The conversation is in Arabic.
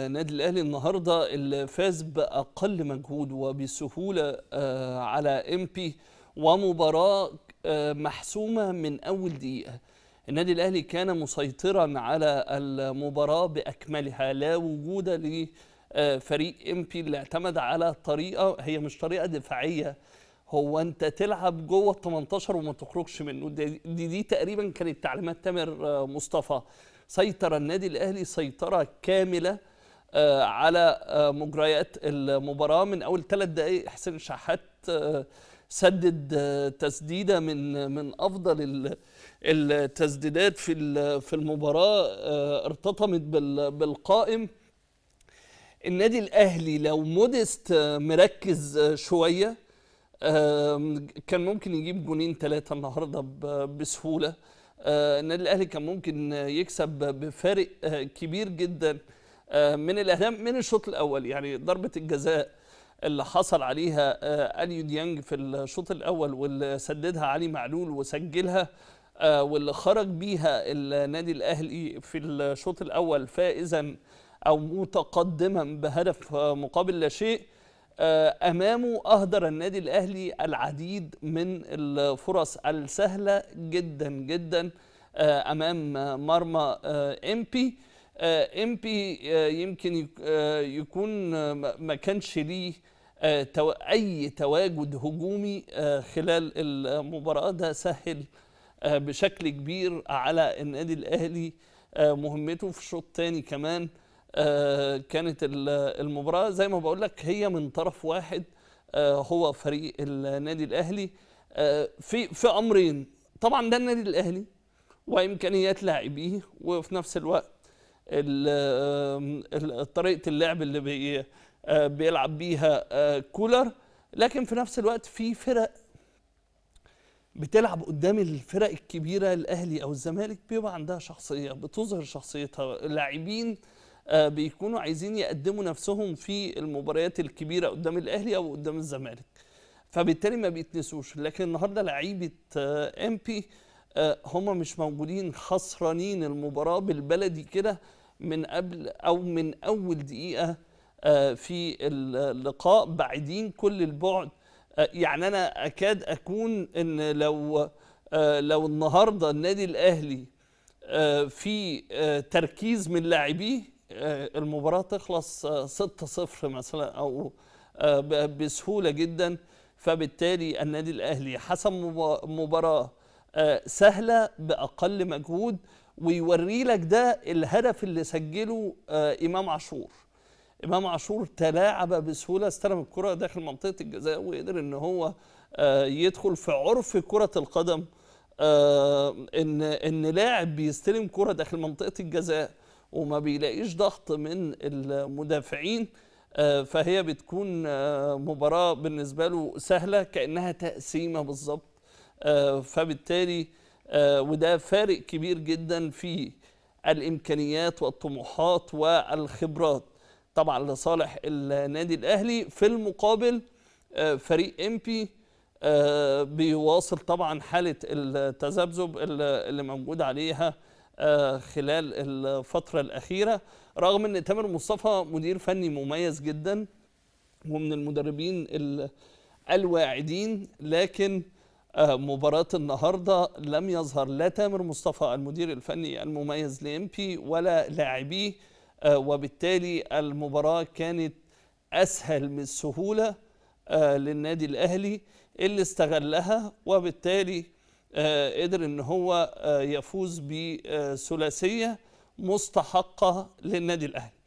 النادي الاهلي النهارده اللي فاز باقل مجهود وبسهوله آه، على ام بي ومباراه آه، محسومه من اول دقيقه النادي الاهلي كان مسيطرا على المباراه باكملها لا وجود لفريق آه، ام بي اللي اعتمد على طريقه هي مش طريقه دفاعيه هو انت تلعب جوه ال 18 وما تخرجش منه دي, دي, دي تقريبا كانت تعليمات تامر مصطفى سيطر النادي الاهلي سيطره كامله آه، على آه، مجريات المباراه من اول ثلاث دقائق حسين الشحات آه، سدد تسديده من من افضل التسديدات في في المباراه ارتطمت بالقائم النادي الاهلي لو موديست مركز شويه كان ممكن يجيب جونين ثلاثه النهارده بسهوله النادي الاهلي كان ممكن يكسب بفارق كبير جدا آه، من الاهداف من الشوط الاول يعني ضربه الجزاء اللي حصل عليها آه، اليو ديانج في الشوط الاول واللي سددها علي معلول وسجلها آه، واللي خرج بيها النادي الاهلي في الشوط الاول فائزا او متقدما بهدف مقابل لا شيء امامه اهدر النادي الاهلي العديد من الفرص السهله جدا جدا امام مرمى امبي ام آه، بي آه، يمكن آه، يكون ما كانش ليه اي تواجد هجومي خلال المباراه ده سهل بشكل كبير على النادي الاهلي مهمته في الشوط الثاني كمان كانت المباراه زي ما بقول لك هي من طرف واحد هو فريق النادي الاهلي في في امرين طبعا ده النادي الاهلي وامكانيات لاعبيه وفي نفس الوقت طريقه اللعب اللي بي آه، بيلعب بيها آه، كولر لكن في نفس الوقت في فرق بتلعب قدام الفرق الكبيره الاهلي او الزمالك بيبقى عندها شخصيه بتظهر شخصيتها اللاعبين آه، بيكونوا عايزين يقدموا نفسهم في المباريات الكبيره قدام الاهلي او قدام الزمالك فبالتالي ما بيتنسوش لكن النهارده لعيبه امبي آه، هم مش موجودين خسرانين المباراة بالبلدي كده من قبل أو من أول دقيقة آه، في اللقاء بعيدين كل البعد آه، يعني أنا أكاد أكون إن لو لو النهاردة النادي الأهلي في تركيز من لاعبيه المباراة تخلص 6-0 مثلا أو بسهولة جدا فبالتالي النادي الأهلي حسم مباراة آه، سهله باقل مجهود ويوري لك ده الهدف اللي سجله آه، امام عاشور امام عاشور تلاعب بسهوله استلم الكره داخل منطقه الجزاء وقدر ان هو آه، يدخل في عرف كره القدم ان ان لاعب بيستلم كره داخل منطقه الجزاء وما بيلاقيش ضغط من المدافعين فهي بتكون مباراه بالنسبه له سهله كانها تقسيمه بالظبط آه، فبالتالي آه، وده فارق كبير جدا في الامكانيات والطموحات والخبرات طبعا لصالح النادي الاهلي في المقابل آه، فريق امبي بيواصل طبعا حاله التذبذب اللي موجود عليها خلال الفتره الاخيره رغم ان تامر مصطفى مدير فني مميز جدا ومن المدربين الواعدين لكن آه، مباراة النهاردة لم يظهر لا تامر مصطفى المدير الفني المميز لإمبي ولا لاعبيه آه، وبالتالي المباراة كانت أسهل من السهولة آه، للنادي الأهلي اللي استغلها وبالتالي قدر ان هو يفوز بثلاثيه مستحقه للنادي الاهلي